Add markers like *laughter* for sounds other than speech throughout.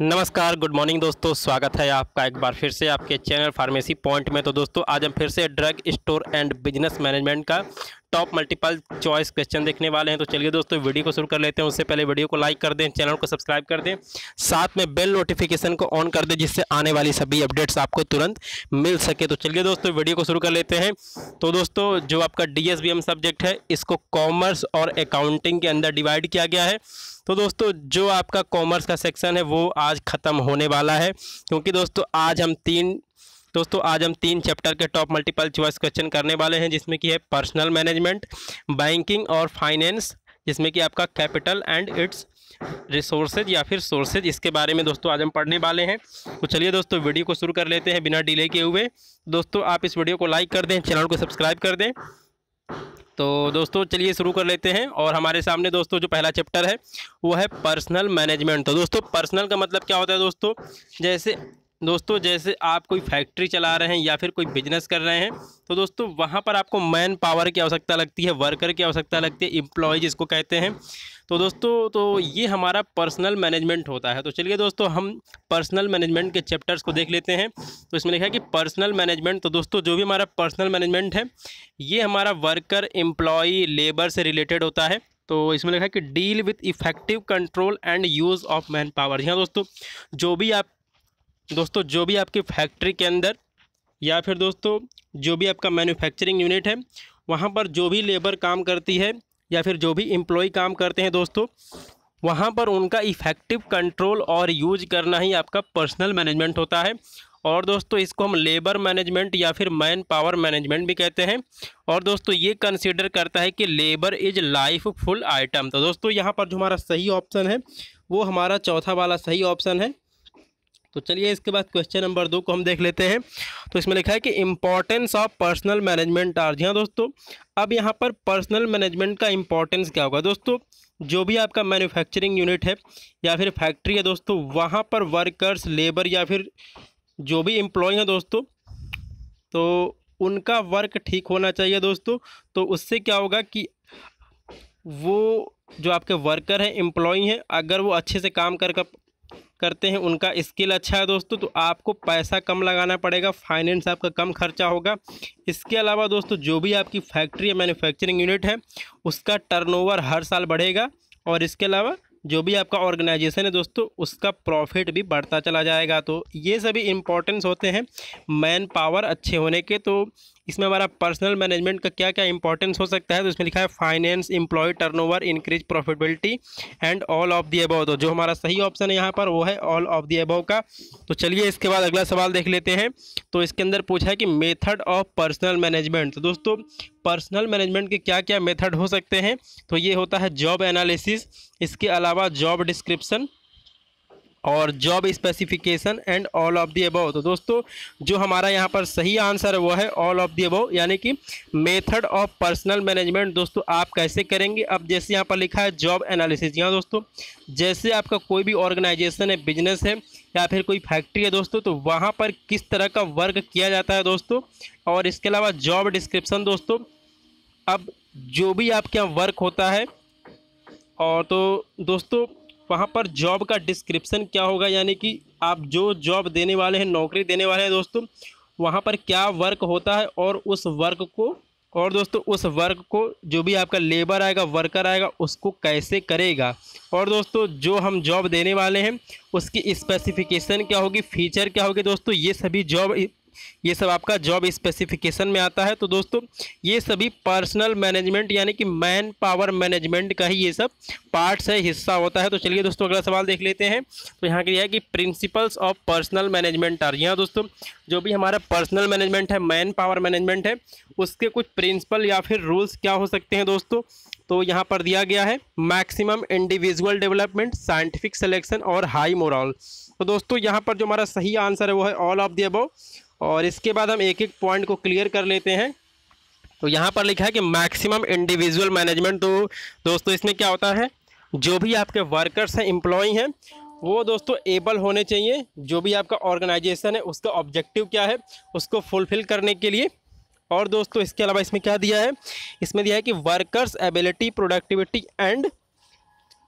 नमस्कार good morning दोस्तों स्वागत है आपका एक बार फिर से आपके चैनल फार्मेसी पॉइंट में तो दोस्तों आज हम फिर से drug store and business management का टॉप मल्टीपल चॉइस क्वेश्चन देखने वाले हैं तो चलिए दोस्तों वीडियो को शुरू कर लेते हैं उससे पहले वीडियो को लाइक कर दें चैनल को सब्सक्राइब कर दें साथ में बेल नोटिफिकेशन को ऑन कर दें जिससे आने वाली सभी अपडेट्स आपको तुरंत मिल सके तो चलिए दोस्तों वीडियो को शुरू कर लेते हैं तो दोस्तों जो आपका डी सब्जेक्ट है इसको कॉमर्स और अकाउंटिंग के अंदर डिवाइड किया गया है तो दोस्तों जो आपका कॉमर्स का सेक्शन है वो आज ख़त्म होने वाला है क्योंकि दोस्तों आज हम तीन दोस्तों आज हम तीन चैप्टर के टॉप मल्टीपल चॉइस क्वेश्चन करने वाले हैं जिसमें कि है पर्सनल मैनेजमेंट बैंकिंग और फाइनेंस जिसमें कि आपका कैपिटल एंड इट्स रिसोर्सेज या फिर सोर्सेज इसके बारे में दोस्तों आज हम पढ़ने वाले हैं तो चलिए दोस्तों वीडियो को शुरू कर लेते हैं बिना डिले किए हुए दोस्तों आप इस वीडियो को लाइक कर दें चैनल को सब्सक्राइब कर दें तो दोस्तों चलिए शुरू कर लेते हैं और हमारे सामने दोस्तों जो पहला चैप्टर है वो है पर्सनल मैनेजमेंट तो दोस्तों पर्सनल का मतलब क्या होता है दोस्तों जैसे दोस्तों जैसे आप कोई फैक्ट्री चला रहे हैं या फिर कोई बिजनेस कर रहे हैं तो दोस्तों वहाँ पर आपको मैन पावर की आवश्यकता लगती है वर्कर की आवश्यकता लगती है इम्प्लॉय जिसको कहते हैं तो दोस्तों तो ये हमारा पर्सनल मैनेजमेंट होता है तो चलिए दोस्तों हम पर्सनल मैनेजमेंट के चैप्टर्स को देख लेते हैं तो इसमें लिखा है कि पर्सनल मैनेजमेंट तो दोस्तों जो भी हमारा पर्सनल मैनेजमेंट है ये हमारा वर्कर एम्प्लॉई लेबर से रिलेटेड होता है तो इसमें लिखा है कि deal with effective control and use of man power जी हाँ दोस्तों जो भी आप दोस्तों जो भी आपकी फैक्ट्री के अंदर या फिर दोस्तों जो भी आपका मैन्युफैक्चरिंग यूनिट है वहाँ पर जो भी लेबर काम करती है या फिर जो भी एम्प्लॉय काम करते हैं दोस्तों वहाँ पर उनका इफ़ेक्टिव कंट्रोल और यूज करना ही आपका पर्सनल मैनेजमेंट होता है और दोस्तों इसको हम लेबर मैनेजमेंट या फिर मैन पावर मैनेजमेंट भी कहते हैं और दोस्तों ये कंसिडर करता है कि labour is life full item तो दोस्तों यहाँ पर जो हमारा सही ऑप्शन है वो हमारा चौथा वाला सही ऑप्शन है तो चलिए इसके बाद क्वेश्चन नंबर दो को हम देख लेते हैं तो इसमें लिखा है कि importance of personal management are जी हाँ दोस्तों अब यहाँ पर पर्सनल मैनेजमेंट का इम्पॉर्टेंस क्या होगा दोस्तों जो भी आपका मैन्युफैक्चरिंग यूनिट है या फिर फैक्ट्री है दोस्तों वहाँ पर वर्कर्स लेबर या फिर जो भी एम्प्लॉय हैं दोस्तों तो उनका वर्क ठीक होना चाहिए दोस्तों तो उससे क्या होगा कि वो जो आपके वर्कर हैं एम्प्लॉय हैं अगर वो अच्छे से काम कर करते हैं उनका स्किल अच्छा है दोस्तों तो आपको पैसा कम लगाना पड़ेगा फाइनेंस आपका कम खर्चा होगा इसके अलावा दोस्तों जो भी आपकी फैक्ट्री या मैन्युफैक्चरिंग यूनिट है उसका टर्नओवर हर साल बढ़ेगा और इसके अलावा जो भी आपका ऑर्गेनाइजेशन है दोस्तों उसका प्रॉफिट भी बढ़ता चला जाएगा तो ये सभी इम्पोर्टेंस होते हैं मैन पावर अच्छे होने के तो इसमें हमारा पर्सनल मैनेजमेंट का क्या क्या इंपॉर्टेंस हो सकता है तो इसमें लिखा है finance employ turnover increase profitability and all of the above तो जो हमारा सही ऑप्शन है यहाँ पर वो है ऑल ऑफ दी अबव का तो चलिए इसके बाद अगला सवाल देख लेते हैं तो इसके अंदर पूछा है कि मेथड ऑफ पर्सनल मैनेजमेंट तो दोस्तों पर्सनल मैनेजमेंट के क्या क्या मेथड हो सकते हैं तो ये होता है जॉब एनालिसिस इसके अलावा जॉब डिस्क्रिप्सन और job specification and all of the above तो दोस्तों जो हमारा यहाँ पर सही आंसर है वो है ऑल ऑफ दी अबव यानी कि मेथड ऑफ पर्सनल मैनेजमेंट दोस्तों आप कैसे करेंगे अब जैसे यहाँ पर लिखा है जॉब एनालिसिस यहाँ दोस्तों जैसे आपका कोई भी ऑर्गेनाइजेशन है बिजनेस है या फिर कोई फैक्ट्री है दोस्तों तो वहाँ पर किस तरह का वर्क किया जाता है दोस्तों और इसके अलावा जॉब डिस्क्रिप्सन दोस्तों अब जो भी आपके यहाँ वर्क होता है और तो दोस्तों वहाँ पर जॉब का डिस्क्रिप्शन क्या होगा यानी कि आप जो जॉब देने वाले हैं नौकरी देने वाले हैं दोस्तों वहाँ पर क्या वर्क होता है और उस वर्क को और दोस्तों उस वर्क को जो भी आपका लेबर आएगा वर्कर आएगा उसको कैसे करेगा और दोस्तों जो हम जॉब देने वाले हैं उसकी स्पेसिफिकेशन क्या होगी फीचर क्या होगी दोस्तों ये सभी जॉब ये सब आपका जॉब स्पेसिफिकेशन में आता है तो दोस्तों ये सभी पर्सनल मैनेजमेंट यानी कि मैन पावर मैनेजमेंट का ही ये सब पार्ट्स है हिस्सा होता है तो चलिए दोस्तों अगला सवाल देख लेते हैं तो यहाँ के लिए है कि principles of personal management are यहाँ दोस्तों जो भी हमारा पर्सनल मैनेजमेंट है मैन पावर मैनेजमेंट है उसके कुछ प्रिंसिपल या फिर रूल्स क्या हो सकते हैं दोस्तों तो यहाँ पर दिया गया है maximum individual development scientific selection और हाई मोरल तो दोस्तों यहाँ पर जो हमारा सही आंसर है वो है ऑल ऑफ द अबव और इसके बाद हम एक एक पॉइंट को क्लियर कर लेते हैं तो यहाँ पर लिखा है कि मैक्सिमम इंडिविजुअल मैनेजमेंट तो दोस्तों इसमें क्या होता है जो भी आपके वर्कर्स हैं एम्प्लॉई हैं वो दोस्तों एबल होने चाहिए जो भी आपका ऑर्गेनाइजेशन है उसका ऑब्जेक्टिव क्या है उसको फुलफिल करने के लिए और दोस्तों इसके अलावा इसमें क्या दिया है इसमें दिया है कि वर्कर्स एबिलिटी प्रोडक्टिविटी एंड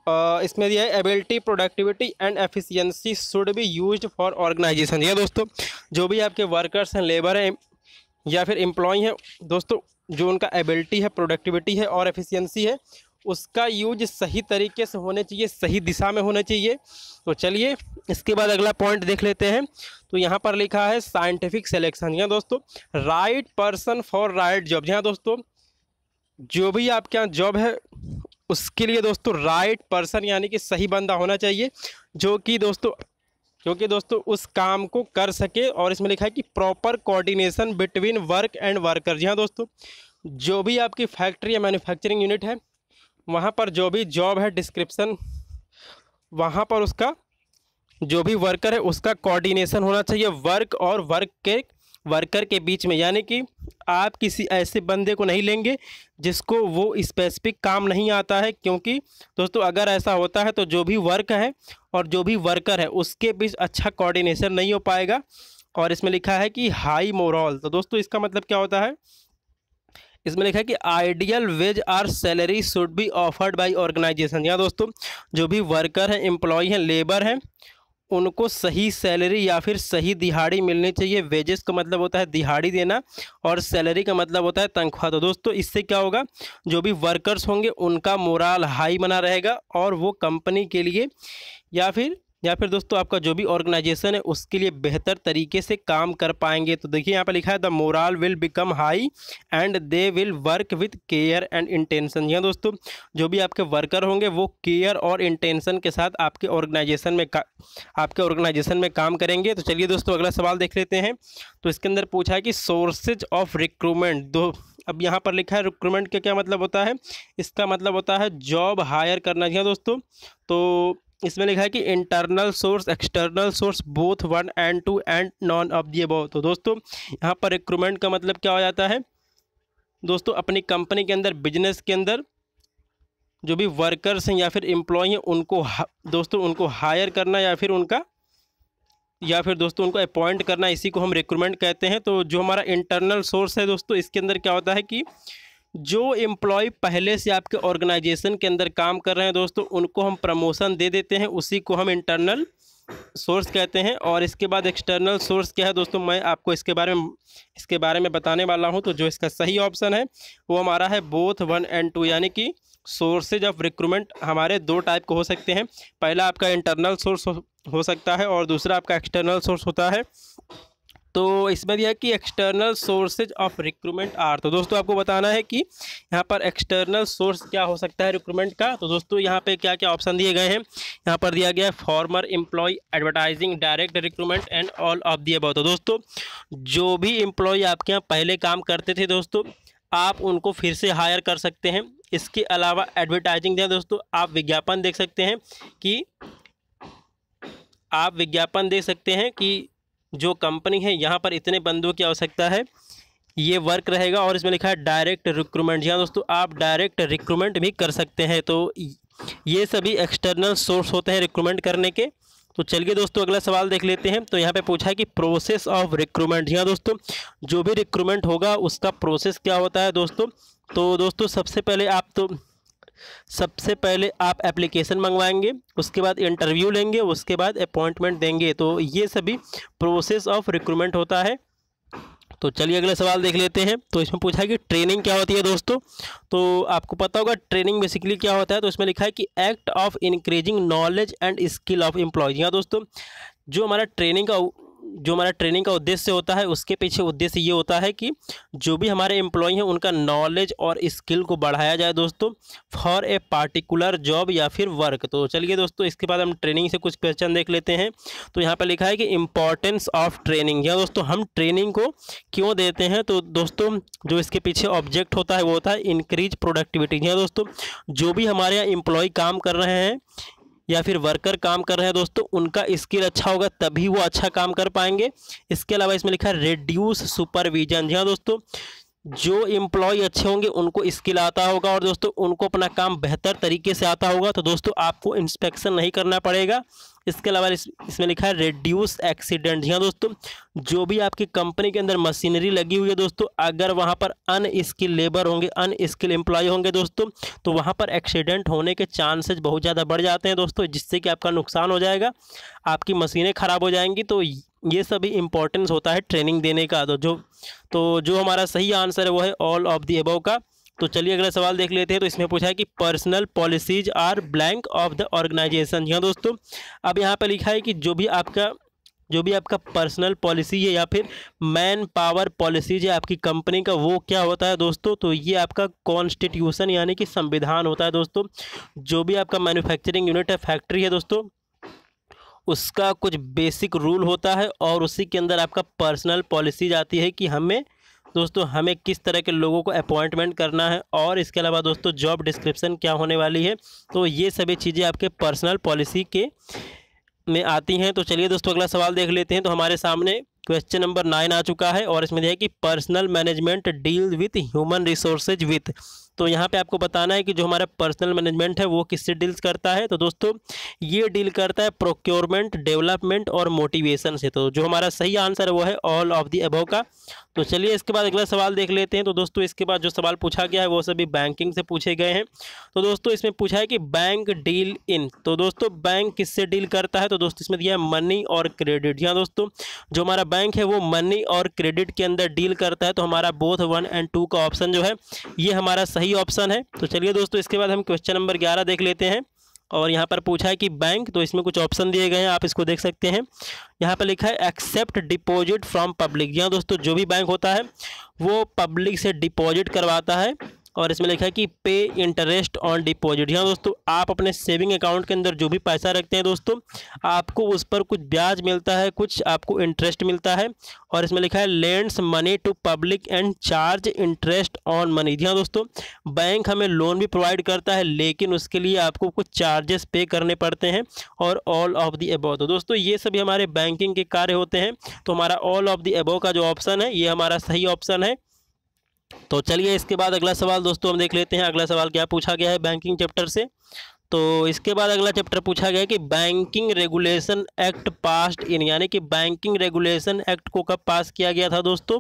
इसमें दिया है ability productivity and efficiency should be used for organization ये दोस्तों जो भी आपके वर्कर्स हैं लेबर हैं या फिर एम्प्लॉय हैं दोस्तों जो उनका एबिलिटी है प्रोडक्टिविटी है और एफिशिएंसी है उसका यूज सही तरीके से होने चाहिए सही दिशा में होना चाहिए तो चलिए इसके बाद अगला पॉइंट देख लेते हैं तो यहाँ पर लिखा है साइंटिफिक सेलेक्शन यहाँ दोस्तों right person for right job यहाँ दोस्तों जो भी आपके यहाँ जॉब है उसके लिए दोस्तों राइट पर्सन यानी कि सही बंदा होना चाहिए जो कि दोस्तों क्योंकि दोस्तों उस काम को कर सके और इसमें लिखा है कि proper coordination between work and worker जी हाँ दोस्तों जो भी आपकी फैक्ट्री या मैन्युफैक्चरिंग यूनिट है वहाँ पर जो भी जॉब है डिस्क्रिप्सन वहाँ पर उसका जो भी वर्कर है उसका कोऑर्डिनेशन होना चाहिए वर्क और वर्क के वर्कर के बीच में यानी कि आप किसी ऐसे बंदे को नहीं लेंगे जिसको वो स्पेसिफिक काम नहीं आता है क्योंकि दोस्तों अगर ऐसा होता है तो जो भी वर्क है और जो भी वर्कर है उसके बीच अच्छा कोऑर्डिनेशन नहीं हो पाएगा और इसमें लिखा है कि हाई मोरल तो दोस्तों इसका मतलब क्या होता है इसमें लिखा है कि ideal wage or salary should be offered by organisation या दोस्तों जो भी वर्कर हैं एम्प्लॉय हैं लेबर हैं उनको सही सैलरी या फिर सही दिहाड़ी मिलनी चाहिए वेजेस का मतलब होता है दिहाड़ी देना और सैलरी का मतलब होता है तनख्वाह तो दोस्तों इससे क्या होगा जो भी वर्कर्स होंगे उनका मोराल हाई बना रहेगा और वो कंपनी के लिए या फिर या फिर दोस्तों आपका जो भी ऑर्गेनाइजेशन है उसके लिए बेहतर तरीके से काम कर पाएंगे तो देखिए यहाँ पर लिखा है the morale will become high and they will work with care and intention यहाँ दोस्तों जो भी आपके वर्कर होंगे वो केयर और इंटेंशन के साथ आपके ऑर्गेनाइजेशन में का आपके ऑर्गेनाइजेशन में काम करेंगे तो चलिए दोस्तों अगला सवाल देख लेते हैं तो इसके अंदर पूछा है कि सोर्सेज ऑफ रिक्रूटमेंट दो अब यहाँ पर लिखा है रिक्रूटमेंट का क्या मतलब होता है इसका मतलब होता है जॉब हायर करना जी हाँ दोस्तों तो इसमें लिखा है कि internal source external source both one and two and none of the above तो दोस्तों यहाँ पर रिक्रूमेंट का मतलब क्या हो जाता है दोस्तों अपनी कंपनी के अंदर बिजनेस के अंदर जो भी वर्कर्स हैं या फिर एम्प्लॉय हैं उनको दोस्तों उनको हायर करना या फिर उनका या फिर दोस्तों उनको अपॉइंट करना इसी को हम रिक्रूमेंट कहते हैं तो जो हमारा इंटरनल सोर्स है दोस्तों इसके अंदर क्या होता है कि जो एम्प्लॉय पहले से आपके ऑर्गेनाइजेशन के अंदर काम कर रहे हैं दोस्तों उनको हम प्रमोशन दे देते हैं उसी को हम इंटरनल सोर्स कहते हैं और इसके बाद एक्सटर्नल सोर्स क्या है दोस्तों मैं आपको इसके बारे में इसके बारे में बताने वाला हूं तो जो इसका सही ऑप्शन है वो हमारा है बोथ वन एंड टू यानी कि सोर्सेज ऑफ रिक्रूटमेंट हमारे दो टाइप के हो सकते हैं पहला आपका इंटरनल सोर्स हो सकता है और दूसरा आपका एक्सटर्नल सोर्स होता है तो इसमें दिया है कि external sources of recruitment are तो दोस्तों आपको बताना है कि यहाँ पर एक्सटर्नल सोर्स क्या हो सकता है रिक्रूटमेंट का तो दोस्तों यहाँ पे क्या क्या ऑप्शन दिए गए हैं यहाँ पर दिया गया है former employee advertising direct recruitment and all of दिए बहुत तो दोस्तों जो भी एम्प्लॉय आपके यहाँ पहले काम करते थे दोस्तों आप उनको फिर से हायर कर सकते हैं इसके अलावा एडवर्टाइजिंग दिया दोस्तों आप विज्ञापन देख सकते हैं कि आप विज्ञापन देख सकते हैं कि जो कंपनी है यहाँ पर इतने बंदों की आवश्यकता है ये वर्क रहेगा और इसमें लिखा है डायरेक्ट रिक्रूटमेंट जी हाँ दोस्तों आप डायरेक्ट रिक्रूटमेंट भी कर सकते हैं तो ये सभी एक्सटर्नल सोर्स होते हैं रिक्रूटमेंट करने के तो चलिए दोस्तों अगला सवाल देख लेते हैं तो यहाँ पे पूछा है कि प्रोसेस ऑफ रिक्रूटमेंट जी हाँ दोस्तों जो भी रिक्रूटमेंट होगा उसका प्रोसेस क्या होता है दोस्तों तो दोस्तों सबसे पहले आप तो सबसे पहले आप एप्लीकेशन मंगवाएंगे उसके बाद इंटरव्यू लेंगे उसके बाद अपॉइंटमेंट देंगे तो ये सभी प्रोसेस ऑफ रिक्रूटमेंट होता है तो चलिए अगला सवाल देख लेते हैं तो इसमें पूछा है कि ट्रेनिंग क्या होती है दोस्तों तो आपको पता होगा ट्रेनिंग बेसिकली क्या होता है तो इसमें लिखा है कि act of increasing knowledge and skill of employee दोस्तों जो हमारा ट्रेनिंग का जो हमारा ट्रेनिंग का उद्देश्य होता है उसके पीछे उद्देश्य ये होता है कि जो भी हमारे एम्प्लॉई हैं उनका नॉलेज और स्किल को बढ़ाया जाए दोस्तों फॉर ए पार्टिकुलर जॉब या फिर वर्क तो चलिए दोस्तों इसके बाद हम ट्रेनिंग से कुछ क्वेश्चन देख लेते हैं तो यहाँ पर लिखा है कि इम्पॉर्टेंस ऑफ ट्रेनिंग या दोस्तों हम ट्रेनिंग को क्यों देते हैं तो दोस्तों जो इसके पीछे ऑब्जेक्ट होता है वो होता है इंक्रीज प्रोडक्टिविटी या दोस्तों जो भी हमारे यहाँ एम्प्लॉय काम कर रहे हैं या फिर वर्कर काम कर रहे हैं दोस्तों उनका स्किल अच्छा होगा तभी वो अच्छा काम कर पाएंगे इसके अलावा इसमें लिखा है रेड्यूस सुपरविजन जी हाँ दोस्तों जो एम्प्लॉय अच्छे होंगे उनको स्किल आता होगा और दोस्तों उनको अपना काम बेहतर तरीके से आता होगा तो दोस्तों आपको इंस्पेक्शन नहीं करना पड़ेगा इसके अलावा इस, इसमें लिखा है रिड्यूस एक्सीडेंट जी हाँ दोस्तों जो भी आपकी कंपनी के अंदर मशीनरी लगी हुई है दोस्तों अगर वहाँ पर अनस्किल लेबर होंगे अनस्किल एम्प्लॉय होंगे दोस्तों तो वहाँ पर एक्सीडेंट होने के चांसेज बहुत ज़्यादा बढ़ जाते हैं दोस्तों जिससे कि आपका नुकसान हो जाएगा आपकी मशीनें ख़राब हो जाएंगी तो ये सभी इंपॉर्टेंस होता है ट्रेनिंग देने का तो जो तो जो हमारा सही आंसर है वो है ऑल ऑफ दी अबव का तो चलिए अगला सवाल देख लेते हैं तो इसमें पूछा है कि personnel policies are blank of the organisation जी हाँ दोस्तों अब यहाँ पर लिखा है कि जो भी आपका जो भी आपका पर्सनल पॉलिसी है या फिर मैन पावर पॉलिसीज है आपकी कंपनी का वो क्या होता है दोस्तों तो ये आपका कॉन्स्टिट्यूशन यानी कि संविधान होता है दोस्तों जो भी आपका मैन्युफैक्चरिंग यूनिट है फैक्ट्री है दोस्तों उसका कुछ बेसिक रूल होता है और उसी के अंदर आपका पर्सनल पॉलिसी जाती है कि हमें दोस्तों हमें किस तरह के लोगों को अपॉइंटमेंट करना है और इसके अलावा दोस्तों जॉब डिस्क्रिप्शन क्या होने वाली है तो ये सभी चीज़ें आपके पर्सनल पॉलिसी के में आती हैं तो चलिए दोस्तों अगला सवाल देख लेते हैं तो हमारे सामने क्वेश्चन नंबर नाइन आ चुका है और इसमें यह है कि personnel management deal with human resources with तो यहाँ पे आपको बताना है कि जो हमारा पर्सनल मैनेजमेंट है वो किससे डील्स करता है तो दोस्तों ये डील करता है प्रोक्योरमेंट डेवलपमेंट और मोटिवेशन से तो जो हमारा सही आंसर है वो है ऑल ऑफ दी अबव का तो चलिए इसके बाद अगला सवाल देख लेते हैं तो दोस्तों इसके बाद जो सवाल पूछा गया है वो सभी बैंकिंग से पूछे गए हैं तो दोस्तों इसमें पूछा है कि बैंक डील इन तो दोस्तों बैंक किससे डील करता है तो दोस्तों इसमें दिया है मनी और क्रेडिट यहाँ दोस्तों जो हमारा बैंक है वो मनी और क्रेडिट के अंदर डील करता है तो हमारा बोथ वन एंड टू का ऑप्शन जो है ये हमारा सही सही ऑप्शन है तो चलिए दोस्तों इसके बाद हम क्वेश्चन नंबर ग्यारह देख लेते हैं और यहाँ पर पूछा है कि बैंक तो इसमें कुछ ऑप्शन दिए गए हैं आप इसको देख सकते हैं यहाँ पर लिखा है एक्सेप्ट डिपॉजिट फ्रॉम पब्लिक यहाँ दोस्तों जो भी बैंक होता है वो पब्लिक से डिपॉजिट करवाता है और इसमें लिखा है कि पे इंटरेस्ट ऑन डिपॉजिट यहाँ दोस्तों आप अपने सेविंग अकाउंट के अंदर जो भी पैसा रखते हैं दोस्तों आपको उस पर कुछ ब्याज मिलता है कुछ आपको इंटरेस्ट मिलता है और इसमें लिखा है lends money to public and charge interest on money जी हाँ दोस्तों बैंक हमें लोन भी प्रोवाइड करता है लेकिन उसके लिए आपको कुछ चार्जेस पे करने पड़ते हैं और ऑल ऑफ दी एबो तो दोस्तों ये सभी हमारे बैंकिंग के कार्य होते हैं तो हमारा ऑल ऑफ दी एबो का जो ऑप्शन है ये हमारा सही ऑप्शन है तो चलिए इसके बाद अगला सवाल दोस्तों हम देख लेते हैं अगला सवाल क्या पूछा गया है बैंकिंग चैप्टर से तो इसके बाद अगला चैप्टर पूछा गया है कि banking regulation act passed in यानी कि बैंकिंग रेगुलेशन एक्ट को कब पास किया गया था दोस्तों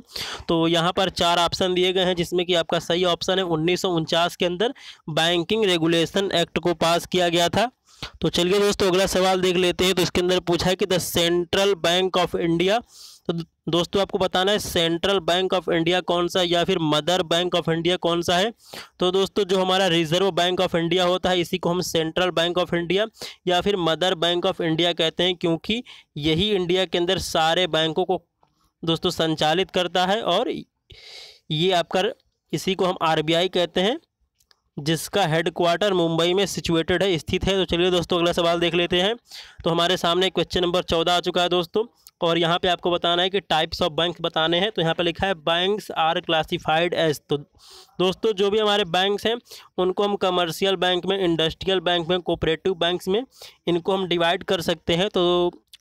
तो यहाँ पर चार ऑप्शन दिए गए हैं जिसमें कि आपका सही ऑप्शन है उन्नीस के अंदर बैंकिंग रेगुलेशन एक्ट को पास किया गया था तो चलिए दोस्तों अगला सवाल देख लेते हैं तो इसके अंदर पूछा है कि the central bank of India तो दोस्तों आपको बताना है सेंट्रल बैंक ऑफ इंडिया कौन सा या फिर मदर बैंक ऑफ इंडिया कौन सा है तो दोस्तों जो हमारा रिजर्व बैंक ऑफ इंडिया होता है इसी को हम सेंट्रल बैंक ऑफ इंडिया या फिर मदर बैंक ऑफ इंडिया कहते हैं क्योंकि यही इंडिया के अंदर सारे बैंकों को दोस्तों संचालित करता है और ये आपका इसी को हम आर कहते हैं जिसका हेडक्वार्टर मुंबई में सिचुएटेड है स्थित है तो चलिए दोस्तों अगला सवाल देख लेते हैं तो हमारे सामने क्वेश्चन नंबर चौदह आ चुका है दोस्तों और यहाँ पे आपको बताना है कि टाइप्स ऑफ बैंक बताने हैं तो यहाँ पे लिखा है बैंक्स आर क्लासिफाइड एज तो दोस्तों जो भी हमारे बैंक्स हैं उनको हम कमर्शियल बैंक में इंडस्ट्रियल बैंक में कोऑपरेटिव बैंक्स में इनको हम डिवाइड कर सकते हैं तो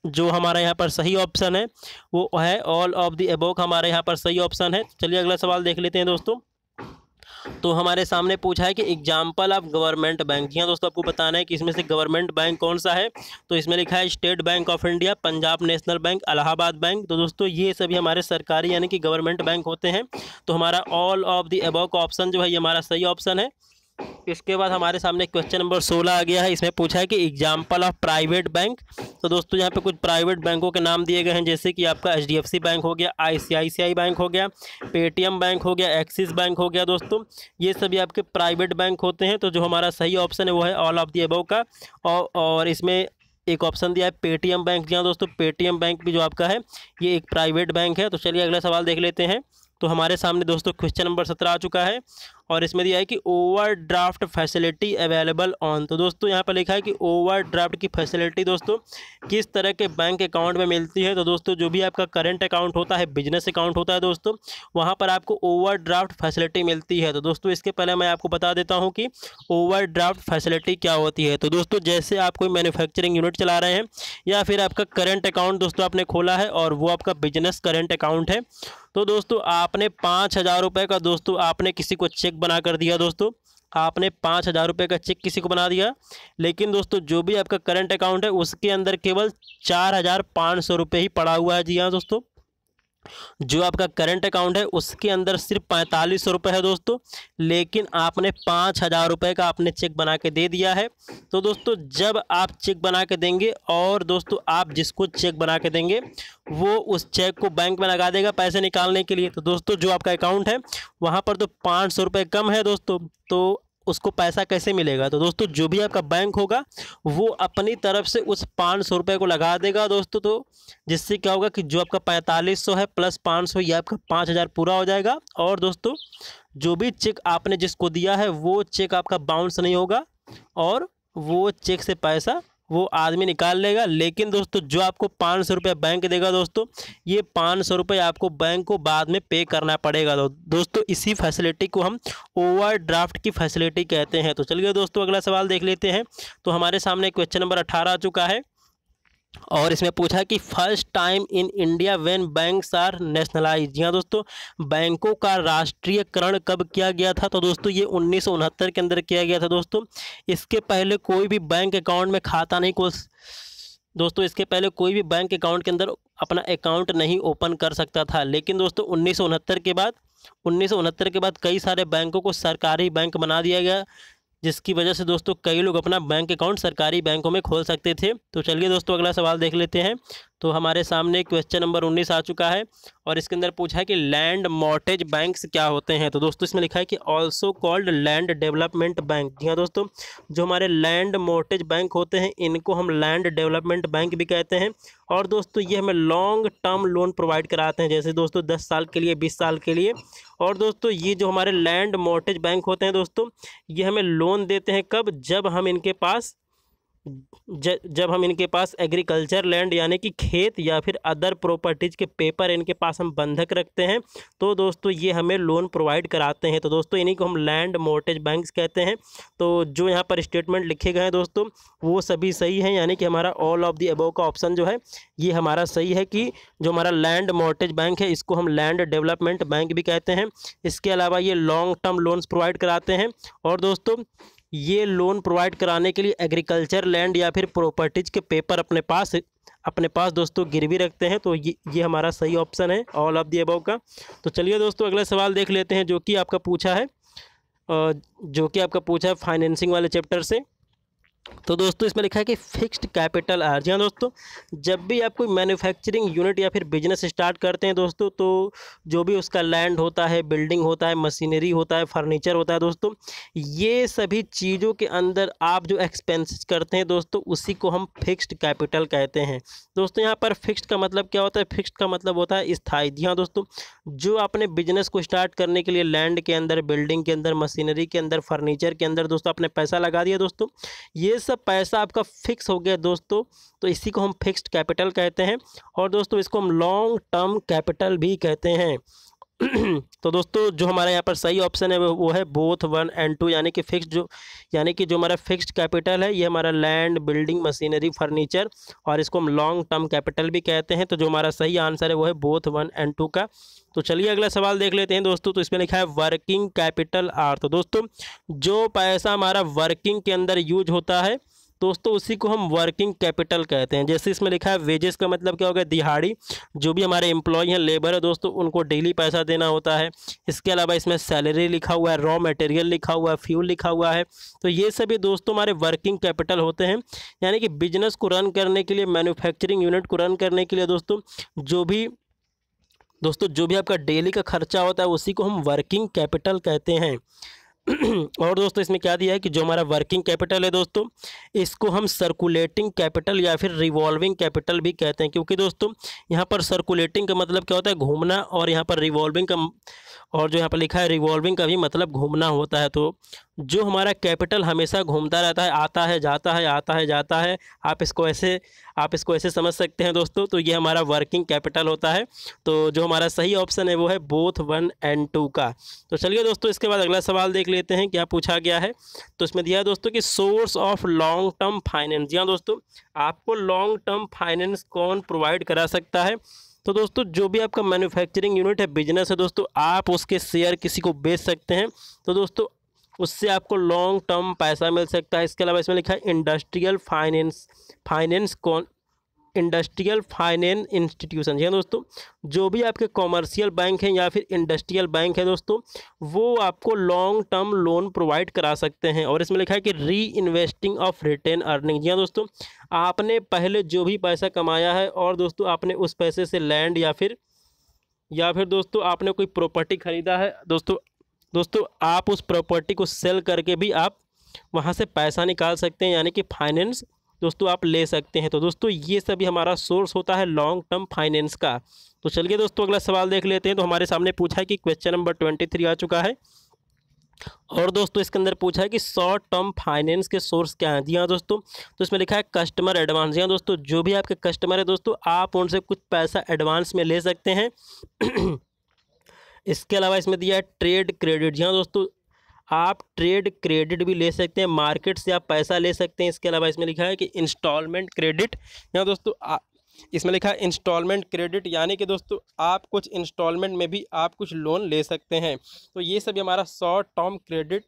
जो हमारे यहाँ पर सही ऑप्शन है वो है ऑल ऑफ द एबोक हमारे यहाँ पर सही ऑप्शन है चलिए अगला सवाल देख लेते हैं दोस्तों तो हमारे सामने पूछा है कि एग्जाम्पल ऑफ गवर्नमेंट बैंक जी हाँ दोस्तों आपको बताना है कि इसमें से गवर्नमेंट बैंक कौन सा है तो इसमें लिखा है state bank of India Punjab national bank Allahabad bank तो दोस्तों ये सभी हमारे सरकारी यानी कि गवर्नमेंट बैंक होते हैं तो हमारा all of the above option जो है ये हमारा सही ऑप्शन है इसके बाद हमारे सामने क्वेश्चन नंबर सोलह आ गया है इसमें पूछा है कि एग्जाम्पल ऑफ प्राइवेट बैंक तो दोस्तों यहाँ पे कुछ प्राइवेट बैंकों के नाम दिए गए हैं जैसे कि आपका एच बैंक हो गया आई बैंक हो गया पेटीएम बैंक हो गया एक्सिस बैंक हो गया दोस्तों ये सभी आपके प्राइवेट बैंक होते हैं तो जो हमारा सही ऑप्शन है वो है ऑल ऑफ दी अबव का और, और इसमें एक ऑप्शन दिया है पेटीएम बैंक जी हाँ दोस्तों पेटीएम बैंक भी जो आपका है ये एक प्राइवेट बैंक है तो चलिए अगला सवाल देख लेते हैं तो हमारे सामने दोस्तों क्वेश्चन नंबर सत्रह आ चुका है और इसमें दिया है कि ओवरड्राफ्ट फैसिलिटी अवेलेबल ऑन तो दोस्तों यहाँ पर लिखा है कि ओवरड्राफ्ट की फैसिलिटी दोस्तों किस तरह के बैंक अकाउंट में मिलती है तो दोस्तों जो भी आपका करंट अकाउंट होता है बिजनेस अकाउंट होता है दोस्तों वहाँ पर आपको ड्राफ्ट फैसिलिटी मिलती है तो दोस्तों इसके पहले मैं आपको बता देता हूँ कि ड्राफ्ट फैसिलिटी क्या होती है तो दोस्तों जैसे आप कोई मैन्युफैक्चरिंग यूनिट चला रहे हैं या फिर आपका करंट अकाउंट दोस्तों आपने खोला है और वो आपका बिजनेस करंट अकाउंट है तो दोस्तों आपने पाँच हज़ार रुपये का दोस्तों आपने किसी को चेक बना कर दिया दोस्तों आपने पाँच हज़ार रुपये का चेक किसी को बना दिया लेकिन दोस्तों जो भी आपका करंट अकाउंट है उसके अंदर केवल चार हज़ार पाँच सौ रुपये ही पड़ा हुआ है जी हाँ दोस्तों जो आपका करंट अकाउंट है उसके अंदर सिर्फ पैंतालीस सौ रुपये है दोस्तों लेकिन आपने पाँच हज़ार रुपये का आपने चेक बना के दे दिया है तो दोस्तों जब आप चेक बना के देंगे और दोस्तों आप जिसको चेक बना के देंगे वो उस चेक को बैंक में लगा देगा पैसे निकालने के लिए तो दोस्तों जो आपका अकाउंट है वहाँ पर तो पाँच सौ रुपये कम है दोस्तों तो उसको पैसा कैसे मिलेगा तो दोस्तों जो भी आपका बैंक होगा वो अपनी तरफ से उस पाँच सौ रुपये को लगा देगा दोस्तों तो जिससे क्या होगा कि जो आपका पैंतालीस सौ है प्लस पाँच सौ या आपका पाँच हज़ार पूरा हो जाएगा और दोस्तों जो भी चेक आपने जिसको दिया है वो चेक आपका बाउंस नहीं होगा और वो चेक से पैसा वो आदमी निकाल लेगा लेकिन दोस्तों जो आपको पाँच सौ रुपये बैंक देगा दोस्तों ये पाँच सौ रुपये आपको बैंक को बाद में पे करना पड़ेगा दो, दोस्तों इसी फैसिलिटी को हम ओवरड्राफ्ट की फैसिलिटी कहते हैं तो चलिए दोस्तों अगला सवाल देख लेते हैं तो हमारे सामने क्वेश्चन नंबर अठारह आ चुका है और इसमें पूछा कि first time in India when banks are nationalised जी हाँ दोस्तों बैंकों का राष्ट्रीयकरण कब किया गया था तो दोस्तों ये उन्नीस के अंदर किया गया था दोस्तों इसके पहले कोई भी बैंक अकाउंट में खाता नहीं खोल दोस्तों इसके पहले कोई भी बैंक अकाउंट के अंदर अपना अकाउंट नहीं ओपन कर सकता था लेकिन दोस्तों उन्नीस के बाद उन्नीस के बाद कई सारे बैंकों को सरकारी बैंक बना दिया गया जिसकी वजह से दोस्तों कई लोग अपना बैंक अकाउंट सरकारी बैंकों में खोल सकते थे तो चलिए दोस्तों अगला सवाल देख लेते हैं तो हमारे सामने क्वेश्चन नंबर उन्नीस आ चुका है और इसके अंदर पूछा है कि लैंड मॉटेज बैंक्स क्या होते हैं तो दोस्तों इसमें लिखा है कि also called land development bank जी हाँ दोस्तों जो हमारे लैंड मॉटेज बैंक होते हैं इनको हम लैंड डेवलपमेंट बैंक भी कहते हैं और दोस्तों ये हमें लॉन्ग टर्म लोन प्रोवाइड कराते हैं जैसे दोस्तों दस साल के लिए बीस साल के लिए और दोस्तों ये जो हमारे लैंड मॉटेज बैंक होते हैं दोस्तों ये हमें लोन देते हैं कब जब हम इनके पास जब हम इनके पास एग्रीकल्चर लैंड यानी कि खेत या फिर अदर प्रॉपर्टीज़ के पेपर इनके पास हम बंधक रखते हैं तो दोस्तों ये हमें लोन प्रोवाइड कराते हैं तो दोस्तों इन्हीं को हम लैंड मोर्टेज बैंक्स कहते हैं तो जो यहाँ पर स्टेटमेंट लिखे गए हैं दोस्तों वो सभी सही हैं यानी कि हमारा ऑल ऑफ दी अबो का ऑप्शन जो है ये हमारा सही है कि जो हमारा लैंड मोर्टेज बैंक है इसको हम लैंड डेवलपमेंट बैंक भी कहते हैं इसके अलावा ये लॉन्ग टर्म लोन्स प्रोवाइड कराते हैं और दोस्तों ये लोन प्रोवाइड कराने के लिए एग्रीकल्चर लैंड या फिर प्रॉपर्टीज़ के पेपर अपने पास अपने पास दोस्तों गिरवी रखते हैं तो ये ये हमारा सही ऑप्शन है ऑल ऑफ दी अबाउ का तो चलिए दोस्तों अगला सवाल देख लेते हैं जो कि आपका पूछा है जो कि आपका पूछा है फाइनेंसिंग वाले चैप्टर से तो दोस्तों इसमें लिखा है कि फिक्स्ड कैपिटल आर जी हाँ दोस्तों जब भी आप कोई मैन्युफैक्चरिंग यूनिट या फिर बिजनेस स्टार्ट करते हैं दोस्तों तो जो भी उसका लैंड होता है बिल्डिंग होता है मशीनरी होता है फर्नीचर होता है दोस्तों ये सभी चीज़ों के अंदर आप जो एक्सपेंसेस करते हैं दोस्तों उसी को हम फिक्स्ड कैपिटल कहते हैं दोस्तों यहाँ पर फिक्स्ड का मतलब क्या होता है फिक्स्ड का मतलब होता है स्थायी जी हाँ दोस्तों जो आपने बिजनेस को स्टार्ट करने के लिए लैंड के अंदर बिल्डिंग के अंदर मशीनरी के अंदर फर्नीचर के अंदर दोस्तों आपने पैसा लगा दिया दोस्तों ये सब पैसा आपका फिक्स हो गया दोस्तों तो इसी को हम फिक्स्ड कैपिटल कहते हैं और दोस्तों इसको हम लॉन्ग टर्म कैपिटल भी कहते हैं *clears throat* तो दोस्तों जो हमारा यहाँ पर सही ऑप्शन है वो है बोथ वन एंड टू यानी कि फिक्स जो यानी कि जो हमारा फिक्स्ड कैपिटल है ये हमारा लैंड बिल्डिंग मशीनरी फर्नीचर और इसको हम लॉन्ग टर्म कैपिटल भी कहते हैं तो जो हमारा सही आंसर है वो है बोथ वन एंड टू का तो चलिए अगला सवाल देख लेते हैं दोस्तों तो इसमें लिखा है वर्किंग कैपिटल आर तो दोस्तों जो पैसा हमारा वर्किंग के अंदर यूज होता है दोस्तों उसी को हम वर्किंग कैपिटल कहते हैं जैसे इसमें लिखा है वेजेस का मतलब क्या हो गया दिहाड़ी जो भी हमारे एम्प्लॉय हैं लेबर है दोस्तों उनको डेली पैसा देना होता है इसके अलावा इसमें सैलरी लिखा हुआ है रॉ मटेरियल लिखा हुआ है फ्यूल लिखा हुआ है तो ये सभी दोस्तों हमारे वर्किंग कैपिटल होते हैं यानी कि बिजनेस को रन करने के लिए मैन्युफैक्चरिंग यूनिट को रन करने के लिए दोस्तों जो भी दोस्तों जो भी आपका डेली का खर्चा होता है उसी को हम वर्किंग कैपिटल कहते हैं *clears throat* और दोस्तों इसमें क्या दिया है कि जो हमारा वर्किंग कैपिटल है दोस्तों इसको हम सर्कुलेटिंग कैपिटल या फिर रिवॉल्विंग कैपिटल भी कहते हैं क्योंकि दोस्तों यहाँ पर सर्कुलेटिंग का मतलब क्या होता है घूमना और यहाँ पर रिवॉल्विंग का और जो यहाँ पर लिखा है रिवॉल्विंग का भी मतलब घूमना होता है तो जो हमारा कैपिटल हमेशा घूमता रहता है आता है जाता है आता है जाता है आप इसको ऐसे आप इसको ऐसे समझ सकते हैं दोस्तों तो ये हमारा वर्किंग कैपिटल होता है तो जो हमारा सही ऑप्शन है वो है बोथ वन एंड टू का तो चलिए दोस्तों इसके बाद अगला सवाल देख लेते हैं क्या पूछा गया है तो इसमें दिया है दोस्तों कि source of long term finance जी हाँ दोस्तों आपको लॉन्ग टर्म फाइनेंस कौन प्रोवाइड करा सकता है तो दोस्तों जो भी आपका मैन्युफैक्चरिंग यूनिट है बिजनेस है दोस्तों आप उसके शेयर किसी को बेच सकते हैं तो दोस्तों उससे आपको लॉन्ग टर्म पैसा मिल सकता है इसके अलावा इसमें लिखा है इंडस्ट्रियल फाइनेंस फाइनेंस कौन इंडस्ट्रियल फाइनेंस इंस्टीट्यूशन जी दोस्तों जो भी आपके कॉमर्शियल बैंक हैं या फिर इंडस्ट्रियल बैंक है दोस्तों वो आपको लॉन्ग टर्म लोन प्रोवाइड करा सकते हैं और इसमें लिखा है कि reinvesting of return earning जी दोस्तों आपने पहले जो भी पैसा कमाया है और दोस्तों आपने उस पैसे से लैंड या फिर या फिर दोस्तों आपने कोई प्रॉपर्टी खरीदा है दोस्तों दोस्तों आप उस प्रॉपर्टी को सेल करके भी आप वहाँ से पैसा निकाल सकते हैं यानी कि फाइनेंस दोस्तों आप ले सकते हैं तो दोस्तों ये सभी हमारा सोर्स होता है लॉन्ग टर्म फाइनेंस का तो चलिए दोस्तों अगला सवाल देख लेते हैं तो हमारे सामने पूछा है कि क्वेश्चन नंबर ट्वेंटी थ्री आ चुका है और दोस्तों इसके अंदर पूछा है कि शॉर्ट टर्म फाइनेंस के सोर्स क्या हैं जी हाँ दोस्तों तो इसमें लिखा है कस्टमर एडवांस जी हाँ दोस्तों जो भी आपके कस्टमर है दोस्तों आप उनसे कुछ पैसा एडवांस में ले सकते हैं इसके अलावा इसमें दिया है ट्रेड क्रेडिट जी हाँ दोस्तों आप ट्रेड क्रेडिट भी ले सकते हैं मार्केट से आप पैसा ले सकते हैं इसके अलावा इसमें लिखा है कि इंस्टॉलमेंट क्रेडिट यहाँ दोस्तों इसमें लिखा है इंस्टॉलमेंट क्रेडिट यानी कि दोस्तों आप कुछ इंस्टॉलमेंट में भी आप कुछ लोन ले सकते हैं तो ये सभी हमारा शॉर्ट टर्म क्रेडिट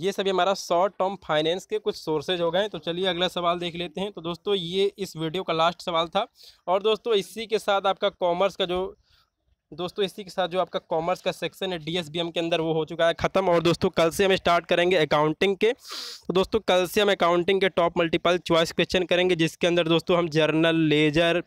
ये सभी हमारा शॉर्ट टर्म फाइनेंस के कुछ सोर्सेज हो गए तो चलिए अगला सवाल देख लेते हैं तो दोस्तों ये इस वीडियो का लास्ट सवाल था और दोस्तों इसी के साथ आपका कॉमर्स का जो दोस्तों इसी के साथ जो आपका कॉमर्स का सेक्शन है डीएसबीएम के अंदर वो हो चुका है ख़त्म और दोस्तों कल से हम स्टार्ट करेंगे अकाउंटिंग के तो दोस्तों कल से हम अकाउंटिंग के टॉप मल्टीपल चॉइस क्वेश्चन करेंगे जिसके अंदर दोस्तों हम जर्नल लेजर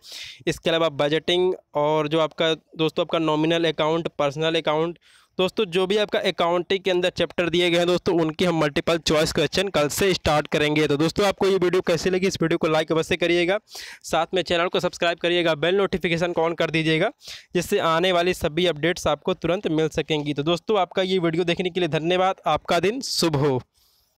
इसके अलावा बजटिंग और जो आपका दोस्तों आपका नॉमिनल अकाउंट पर्सनल अकाउंट दोस्तों जो भी आपका अकाउंटिंग के अंदर चैप्टर दिए गए हैं दोस्तों उनके हम मल्टीपल चॉइस क्वेश्चन कल से स्टार्ट करेंगे तो दोस्तों आपको ये वीडियो कैसी लगी इस वीडियो को लाइक अवश्य करिएगा साथ में चैनल को सब्सक्राइब करिएगा बेल नोटिफिकेशन को ऑन कर दीजिएगा जिससे आने वाली सभी अपडेट्स आपको तुरंत मिल सकेंगी तो दोस्तों आपका ये वीडियो देखने के लिए धन्यवाद आपका दिन शुभ हो